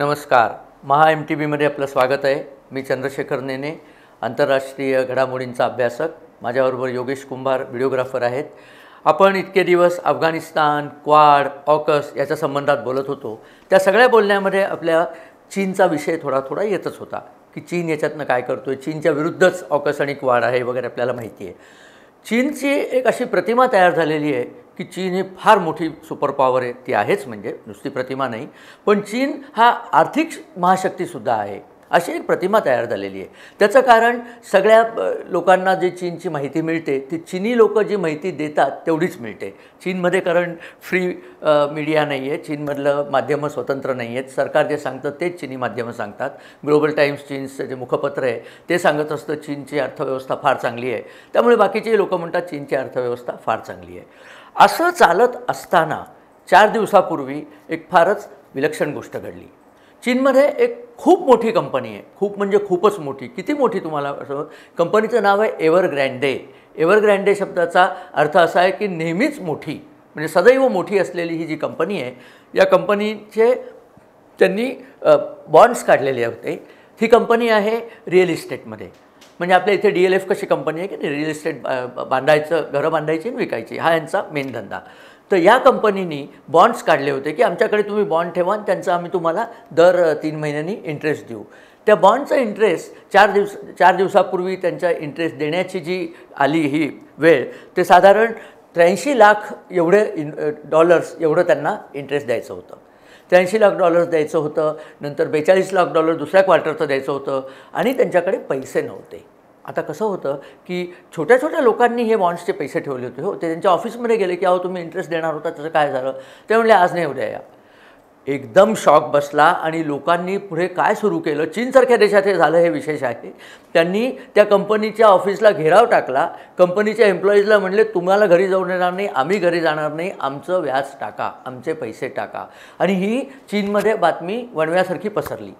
नमस्कार महा M T बीमध्ये आपलं स्वागत आहे मी चंद्रशेखर नेने आंतरराष्ट्रीय घडामोडींचा अभ्यासक माझ्याबरोबर योगेश कुंभार व्हिडिओग्राफर आहेत आपण इतके दिवस अफगाणिस्तान क्वाड ऑकस याच्या संबंधात बोलत होतो त्या सगळ्या बोलण्यामध्ये आपल्या चीनचा विषय थोडा थोडा येतच होता की चीन याच्यातनं काय करतो आहे चीनच्या विरुद्धच ऑकस आणि क्वाड आहे वगैरे आपल्याला माहिती आहे चीनची एक अशी प्रतिमा तयार झालेली आहे की चीन ही फार मोठी सुपर पॉवर आहे ती आहेच म्हणजे नुसती प्रतिमा नाही पण चीन हा आर्थिक महाशक्तीसुद्धा आहे अशी एक प्रतिमा तयार झालेली आहे त्याचं कारण सगळ्या लोकांना जे चीनची माहिती मिळते ती चिनी लोकं जी माहिती देतात तेवढीच मिळते चीनमध्ये कारण फ्री मीडिया नाही आहे चीनमधलं माध्यमं स्वतंत्र नाही आहेत सरकार जे सांगतं तेच चिनी माध्यमं सांगतात ग्लोबल टाईम्स चीनचं जे मुखपत्र आहे ते सांगत असतं चीनची अर्थव्यवस्था फार चांगली आहे त्यामुळे बाकीचे लोकं म्हणतात चीनची अर्थव्यवस्था फार चांगली आहे असं चालत असताना चार दिवसापूर्वी एक फारच विलक्षण गोष्ट घडली चीनमध्ये एक खूप मोठी कंपनी आहे खूप म्हणजे खूपच मोठी किती मोठी तुम्हाला असं कंपनीचं नाव आहे एव्हरग्रँडे एव्हरग्रँडे शब्दाचा अर्थ असा आहे की नेहमीच मोठी म्हणजे सदैव मोठी असलेली ही जी कंपनी आहे या कंपनीचे त्यांनी बॉन्ड्स काढलेले होते ही कंपनी आहे रिअल इस्टेटमध्ये म्हणजे आपल्या इथे डी एल एफ कशी कंपनी आहे की रिअल इस्टेट बांधायचं घरं बांधायची आणि विकायची हा यांचा मेन धंदा तर या कंपनीनी बॉन्ड्स काढले होते की आमच्याकडे तुम्ही बॉन्ड ठेवा आणि त्यांचा आम्ही तुम्हाला दर तीन महिन्यांनी इंटरेस्ट देऊ त्या बॉन्डचा इंटरेस्ट चार दिवस चार दिवसापूर्वी त्यांचा इंटरेस्ट देण्याची जी आली ही वेळ ते साधारण त्र्याऐंशी लाख एवढे डॉलर्स एवढं त्यांना इंटरेस्ट द्यायचं होतं त्र्याऐंशी लाख डॉलर्स द्यायचं होतं नंतर बेचाळीस लाख डॉलर दुसऱ्या क्वार्टरचं द्यायचं होतं आणि त्यांच्याकडे पैसे नव्हते आता कसं होतं की छोट्या छोट्या लोकांनी हे बॉन्ड्सचे पैसे ठेवले होते हो ते त्यांच्या ऑफिसमध्ये गेले की अहो तुम्ही इंटरेस्ट देणार होता त्याचं काय झालं ते म्हणले आज नाही उद्या या एकदम शॉक बसला आणि लोकांनी पुढे काय सुरू केलं चीनसारख्या देशात हे झालं हे विशेष आहे त्यांनी त्या कंपनीच्या ऑफिसला घेराव टाकला कंपनीच्या एम्प्लॉईजला म्हणले तुम्हाला घरी जाऊन येणार नाही आम्ही घरी जाणार नाही आमचं व्याज टाका आमचे पैसे टाका आणि ही चीनमध्ये बातमी वणव्यासारखी पसरली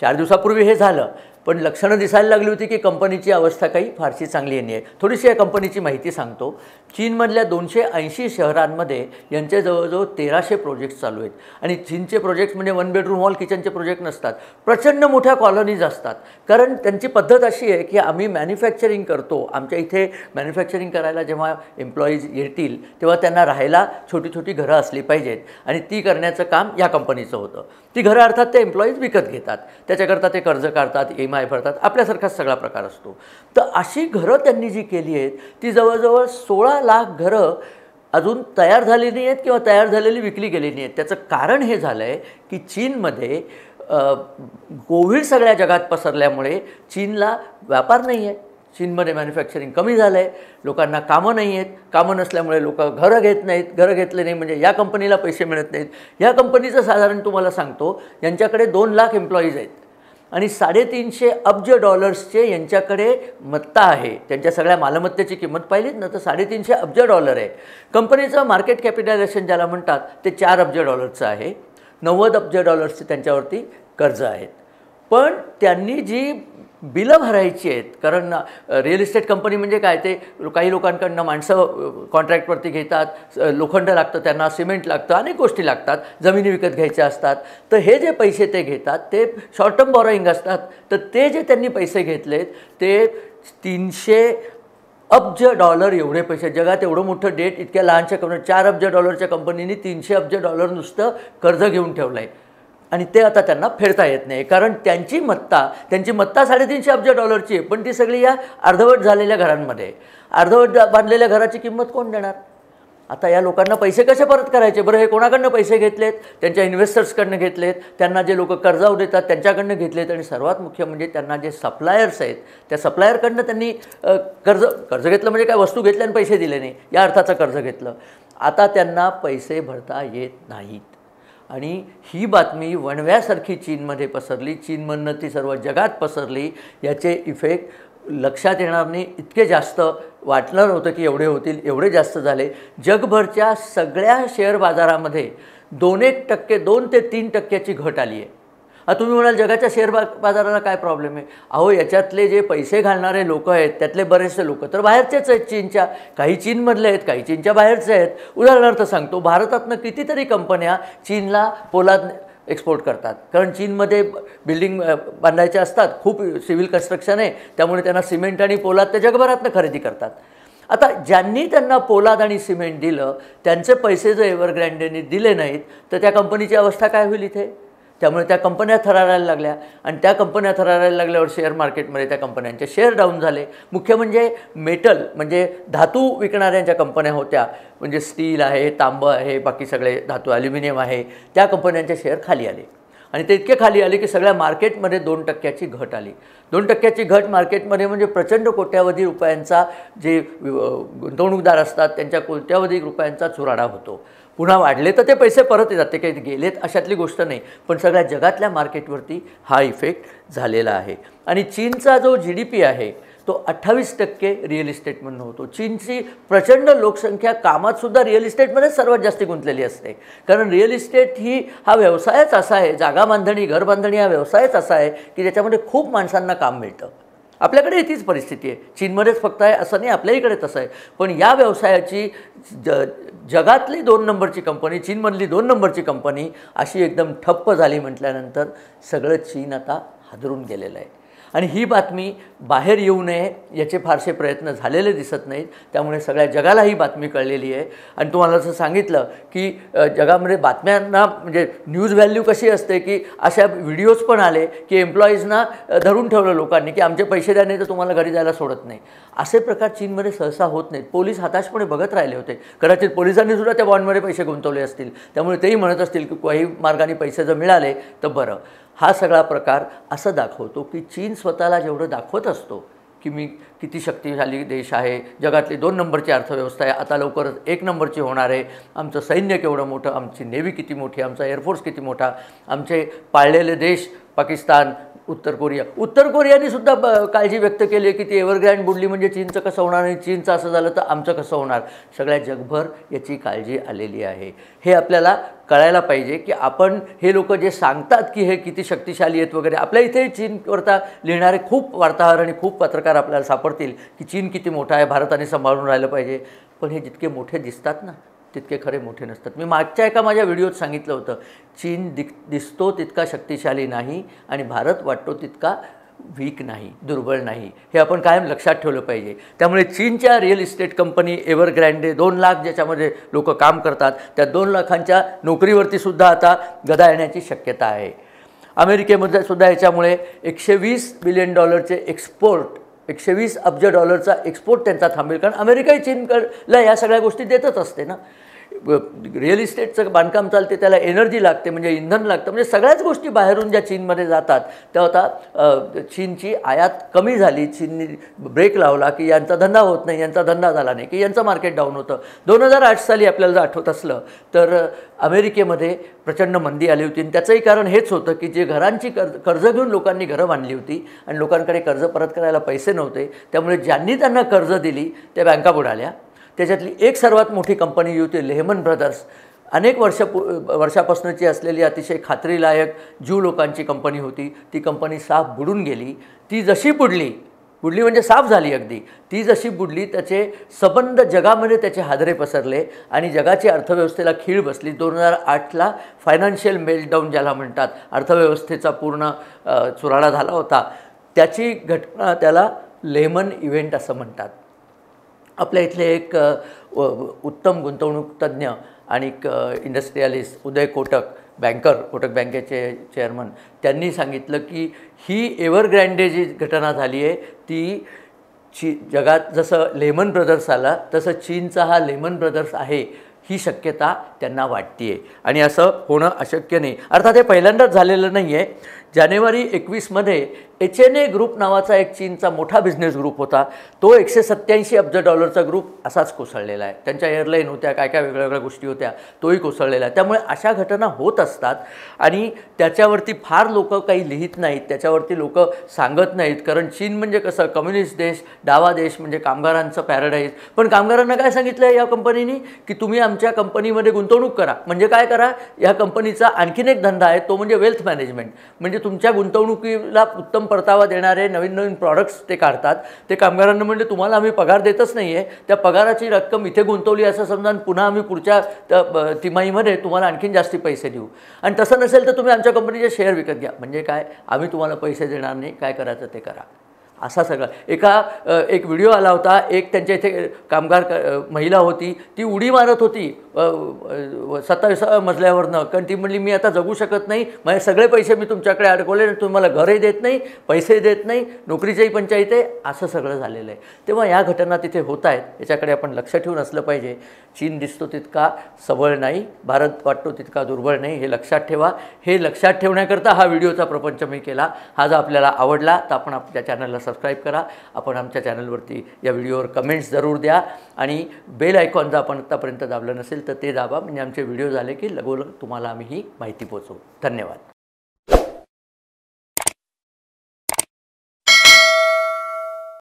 चार दिवसापूर्वी हे झालं पण लक्षणं दिसायला लागली होती की कंपनीची अवस्था काही फारशी चांगली नाही आहे थोडीशी या कंपनीची माहिती सांगतो चीनमधल्या दोनशे ऐंशी शहरांमध्ये यांचे जवळजवळ तेराशे प्रोजेक्ट्स चालू आहेत आणि चीनचे प्रोजेक्ट्स म्हणजे वन बेडरूम हॉल किचनचे प्रोजेक्ट नसतात प्रचंड मोठ्या कॉलनीज असतात कारण त्यांची पद्धत अशी आहे की आम्ही मॅन्युफॅक्चरिंग करतो आमच्या इथे मॅन्युफॅक्चरिंग करायला जेव्हा एम्प्लॉईज येतील तेव्हा त्यांना राहायला छोटी छोटी घरं असली पाहिजेत आणि ती करण्याचं काम या कंपनीचं होतं ती घरं अर्थात ते एम्प्लॉईज विकत घेतात त्याच्याकरता ते कर्ज काढतात एम माय भरतात आपल्यासारखाच सगळा प्रकार असतो तर अशी घरं त्यांनी जी केली आहेत ती जवळजवळ सोळा लाख घरं अजून तयार झाली नाही आहेत किंवा तयार झालेली विकली गेली नाही आहेत त्याचं कारण हे झालं आहे की चीनमध्ये कोविड सगळ्या जगात पसरल्यामुळे चीनला व्यापार नाही आहे चीनमध्ये मॅन्युफॅक्चरिंग कमी झालं आहे लोकांना कामं नाही आहेत कामं नसल्यामुळे लोक घरं घेत नाहीत घरं घेतले नाही म्हणजे या कंपनीला पैसे मिळत नाहीत या कंपनीचं साधारण तुम्हाला सांगतो यांच्याकडे दोन लाख एम्प्लॉईज आहेत आणि साडेतीनशे अब्ज डॉलर्सचे यांच्याकडे मत्ता आहे त्यांच्या सगळ्या मालमत्तेची किंमत पाहिलीत ना तर साडेतीनशे अब्ज डॉलर आहे कंपनीचं मार्केट कॅपिटायझेशन ज्याला म्हणतात ते चार अब्ज डॉलरचं आहे नव्वद अब्ज डॉलर्सचे त्यांच्यावरती कर्ज आहेत पण त्यांनी जी बिलं भरायची आहेत कारण रिअल इस्टेट कंपनी म्हणजे काय ते काही लोकांकडनं माणसं कॉन्ट्रॅक्टवरती घेतात लोखंड लागतं त्यांना सिमेंट लागतं अनेक गोष्टी लागतात जमिनी विकत घ्यायच्या असतात तर हे जे पैसे ते घेतात ते शॉर्ट टर्म बॉरोईंग असतात तर ते जे त्यांनी पैसे घेतलेत ते तीनशे अब्ज डॉलर एवढे पैसे जगात एवढं मोठं डेट इतक्या लहानशा कंपनी चार अब्ज डॉलरच्या कंपनीने तीनशे अब्ज डॉलर नुसतं कर्ज घेऊन ठेवलं आहे आणि ते आता त्यांना फेडता येत नाही कारण त्यांची मत्ता त्यांची मत्ता साडेतीनशे अब्ज डॉलरची आहे पण ती सगळी या अर्धवट झालेल्या घरांमध्ये अर्धवट बांधलेल्या घराची किंमत कोण देणार आता या लोकांना पैसे कसे परत करायचे बरं हे कोणाकडनं पैसे घेतलेत त्यांच्या इन्व्हेस्टर्सकडनं घेतलेत त्यांना जे लोक कर्जावर देतात त्यांच्याकडनं घेतलेत आणि सर्वात मुख्य म्हणजे त्यांना जे सप्लायर्स आहेत त्या सप्लायरकडनं त्यांनी कर्ज कर्ज घेतलं म्हणजे काय वस्तू घेतल्या आणि पैसे दिले नाही या अर्थाचं कर्ज घेतलं आता त्यांना पैसे भरता येत नाहीत आणि ही बातमी वणव्यासारखी चीनमध्ये पसरली चीनमधनं ती सर्व जगात पसरली याचे इफेक्ट लक्षात येणार नाही इतके जास्त वाटलं नव्हतं की एवढे होतील एवढे जास्त झाले जगभरच्या सगळ्या शेअर बाजारामध्ये दोन एक टक्के दोन ते तीन टक्क्याची घट आली आहे आता तुम्ही म्हणाल जगाच्या शेअर बाजाराला काय प्रॉब्लेम आहे अहो याच्यातले जे पैसे घालणारे लोक आहेत त्यातले बरेचसे लोक तर बाहेरचेच आहेत चीनच्या काही चीनमधले आहेत काही चीनच्या बाहेरचे आहेत उदाहरणार्थ सांगतो भारतातनं कितीतरी कंपन्या चीनला पोलाद एक्सपोर्ट करतात कारण चीनमध्ये बिल्डिंग बांधायचे असतात खूप सिव्हिल कन्स्ट्रक्शन आहे त्यामुळे त्यांना सिमेंट आणि पोलाद ते जगभरातनं खरेदी करतात आता ज्यांनी त्यांना पोलाद आणि सिमेंट दिलं त्यांचे पैसे जर एव्हरग्रँडेने दिले नाहीत तर त्या कंपनीची अवस्था काय होईल इथे त्यामुळे त्या कंपन्या थरारायला लागल्या आणि त्या कंपन्या थरारायला लागल्यावर शेअर मार्केटमध्ये त्या कंपन्यांचे शेअर डाऊन झाले मुख्य म्हणजे मेटल म्हणजे धातू विकणाऱ्यांच्या कंपन्या होत्या म्हणजे स्टील आहे तांबं आहे बाकी सगळे धातू ॲल्युमिनियम आहे त्या कंपन्यांचे शेअर खाली आले आणि ते इतके खाली आले की सगळ्या मार्केटमध्ये दोन टक्क्याची घट आली दोन टक्क्याची घट मार्केटमध्ये म्हणजे प्रचंड कोट्यावधी रुपयांचा जे गुंतवणूकदार असतात त्यांच्या कोट्यावधी रुपयांचा चुराडा होतो पुन्हा वाढले तर ते पैसे परत येतात ते काही गेलेत अशातली गोष्ट नाही पण सगळ्या जगातल्या मार्केटवरती हा इफेक्ट झालेला आहे आणि चीनचा जो जी डी पी आहे तो अठ्ठावीस टक्के रिअल इस्टेटमधून होतो चीनची प्रचंड लोकसंख्या कामातसुद्धा रिअल इस्टेटमध्येच सर्वात जास्त गुंतलेली असते कारण रिअल इस्टेट ही हा व्यवसायच असा आहे जागा बांधणी घर बांधणी हा व्यवसायच असा आहे की ज्याच्यामध्ये खूप माणसांना काम मिळतं आपल्याकडे तीच परिस्थिती आहे चीनमध्येच फक्त आहे असं नाही आपल्या इकडे तसं आहे पण या व्यवसायाची ज जगातली दोन नंबरची कंपनी चीनमधली दोन नंबरची कंपनी अशी एकदम ठप्प झाली म्हटल्यानंतर सगळं चीन आता हादरून गेलेलं आहे आणि ही बातमी बाहेर येऊ नये याचे फारसे प्रयत्न झालेले दिसत नाहीत त्यामुळे सगळ्या जगाला ही बातमी कळलेली आहे आणि तुम्हाला असं सांगितलं की जगामध्ये बातम्यांना म्हणजे न्यूज व्हॅल्यू कशी असते की अशा व्हिडिओज पण आले की एम्प्लॉईजना धरून ठेवलं लोकांनी की आमचे पैसे द्या नाही तर तुम्हाला घरी जायला सोडत नाही असे प्रकार चीनमध्ये सहसा होत नाहीत पोलीस हताशपणे बघत राहिले होते कदाचित पोलिसांनी सुद्धा त्या बॉन्डमध्ये पैसे गुंतवले असतील त्यामुळे तेही म्हणत असतील की काही मार्गाने पैसे जर मिळाले तर बरं हा सगळा प्रकार असं दाखवतो की चीन स्वतःला जेवढं दाखवत असतो की मी किती शक्तिशाली देश आहे जगातली दोन नंबरची अर्थव्यवस्था आहे आता लवकरच एक नंबरची होणार आहे आमचं सैन्य केवढं मोठं आमची नेव्ही किती मोठी आमचा एअरफोर्स किती मोठा आमचे पाळलेले देश पाकिस्तान उत्तर कोरिया उत्तर कोरियाने सुद्धा काळजी व्यक्त केली आहे की ती एव्हरग्रँड बुडली म्हणजे चीनचं कसं होणार आणि चीनचं असं झालं तर आमचं कसं होणार सगळ्या जगभर याची काळजी आलेली आहे हे आपल्याला कळायला पाहिजे की आपण हे लोक जे सांगतात की हे किती शक्तिशाली आहेत वगैरे आपल्या इथे चीनवरता लिहिणारे खूप वार्ताहर आणि खूप पत्रकार आपल्याला सापडतील की चीन किती मोठा आहे भारताने सांभाळून राहिलं पाहिजे पण हे जितके मोठे दिसतात ना तितके खरे मोठे नसतात मी मागच्या एका माझ्या व्हिडिओत सांगितलं होतं चीन दिक दिसतो तितका शक्तिशाली नाही आणि भारत वाटतो तितका वीक नाही दुर्बळ नाही हे आपण कायम लक्षात ठेवलं पाहिजे त्यामुळे चीनच्या रिअल इस्टेट कंपनी एव्हरग्रँडे दोन लाख ज्याच्यामध्ये लोक काम करतात त्या दोन लाखांच्या नोकरीवरतीसुद्धा आता गदा येण्याची शक्यता आहे अमेरिकेमध्ये सुद्धा याच्यामुळे एकशे वीस बिलियन डॉलरचे एक्सपोर्ट एकशे वीस अब्ज डॉलरचा एक्सपोर्ट त्यांचा थांबेल कारण अमेरिकाही चीनकडला या सगळ्या गोष्टी देतच असते ना रिअल इस्टेटचं बांधकाम चालते त्याला एनर्जी लागते म्हणजे इंधन लागतं म्हणजे सगळ्याच गोष्टी बाहेरून ज्या चीनमध्ये जातात त्या आता चीनची आयात कमी झाली चीननी ब्रेक लावला की यांचा धंदा होत नाही यांचा धंदा झाला नाही की यांचं मार्केट डाऊन होतं दोन हजार आठ साली आपल्याला जर आठवत असलं तर अमेरिकेमध्ये प्रचंड मंदी आली होती आणि त्याचंही कारण हेच होतं की जे घरांची कर्ज कर्ज घेऊन लोकांनी घरं बांधली होती आणि लोकांकडे कर्ज परत करायला पैसे नव्हते त्यामुळे ज्यांनी त्यांना कर्ज दिली त्या बँका बुडाल्या त्याच्यातली एक सर्वात मोठी कंपनी जी होती लेहमन ब्रदर्स अनेक वर्ष वर्षापासूनची असलेली अतिशय खात्रीलायक ज्यू लोकांची कंपनी होती ती कंपनी साफ बुडून गेली ती जशी बुडली बुडली म्हणजे साफ झाली अगदी ती जशी बुडली त्याचे सबंध जगामध्ये त्याचे हादरे पसरले आणि जगाची अर्थव्यवस्थेला खीळ बसली दोन हजार आठला फायनान्शियल मेल्टडाऊन ज्याला म्हणतात अर्थव्यवस्थेचा पूर्ण चुराडा झाला होता त्याची घटना त्याला लेमन इव्हेंट असं म्हणतात आपल्या इथले एक उत्तम गुंतवणूक तज्ज्ञ आणि इंडस्ट्रियालिस्ट उदय कोटक बँकर कोटक बँकेचे चेअरमन त्यांनी सांगितलं की ही एव्हरग्रँडे जी घटना झाली आहे ती ची जगात जसं लेमन ब्रदर्स आला तसं चीनचा हा लेमन ब्रदर्स आहे ही शक्यता त्यांना वाटते आहे आणि असं होणं अशक्य नाही अर्थात हे पहिल्यांदाच झालेलं नाही आहे जानेवारी एकवीसमध्ये एच एन ए ग्रुप नावाचा एक चीनचा मोठा बिझनेस ग्रुप होता तो एकशे सत्याऐंशी अब्ज डॉलरचा ग्रुप असाच कोसळलेला आहे त्यांच्या एअरलाईन होत्या काय काय वेगळ्या वेगळ्या गोष्टी होत्या तोही कोसळलेला आहे त्यामुळे अशा घटना होत असतात आणि त्याच्यावरती फार लोक काही लिहित नाहीत त्याच्यावरती लोकं सांगत नाहीत कारण चीन म्हणजे कसं कम्युनिस्ट देश डावा देश म्हणजे कामगारांचं पॅराडाईज पण कामगारांना काय सांगितलं आहे या कंपनीने की तुम्ही आमच्या कंपनीमध्ये गुंतवणूक करा म्हणजे काय करा या कंपनीचा आणखीन एक धंदा आहे तो म्हणजे वेल्थ मॅनेजमेंट म्हणजे तुमच्या गुंतवणुकीला उत्तम परतावा देणारे नवीन नवीन प्रॉडक्ट्स ते काढतात ते कामगारांना म्हणजे तुम्हाला आम्ही पगार देतच नाही आहे त्या पगाराची रक्कम इथे गुंतवली असं समजा पुन्हा आम्ही पुढच्या तिमाहीमध्ये तुम्हाला आणखीन जास्ती पैसे देऊ आणि तसं नसेल तर तुम्ही आमच्या कंपनीचे शेअर विकत घ्या म्हणजे काय आम्ही तुम्हाला पैसे देणार नाही काय करायचं ते करा असा सगळा एका एक व्हिडिओ आला होता एक त्यांच्या इथे कामगार महिला होती ती उडी मारत होती सत्तावीस मजल्यावरनं कारण ती म्हणली मी आता जगू शकत नाही माझे सगळे पैसे मी तुमच्याकडे अडकवले तुम्हाला घरही देत नाही पैसेही देत नाही नोकरीच्याही पंचायत आहे असं सगळं झालेलं आहे तेव्हा ह्या घटना तिथे होत आहेत याच्याकडे आपण लक्ष ठेवून असलं पाहिजे चीन दिसतो तितका सबळ नाही भारत वाटतो तितका दुर्बळ नाही हे लक्षात ठेवा हे लक्षात ठेवण्याकरता हा व्हिडिओचा प्रपंच मी केला हा जर आपल्याला आवडला तर आपण आपल्या चॅनलला सबस्क्राईब करा आपण आमच्या चॅनलवरती या व्हिडिओवर कमेंट्स जरूर द्या आणि बेल आयकॉन जर आपण आत्तापर्यंत दाबलं नसेल तर ते दाबा म्हणजे आमचे व्हिडिओ झाले की लगोलग तुम्हाला आम्ही ही माहिती पोचवू धन्यवाद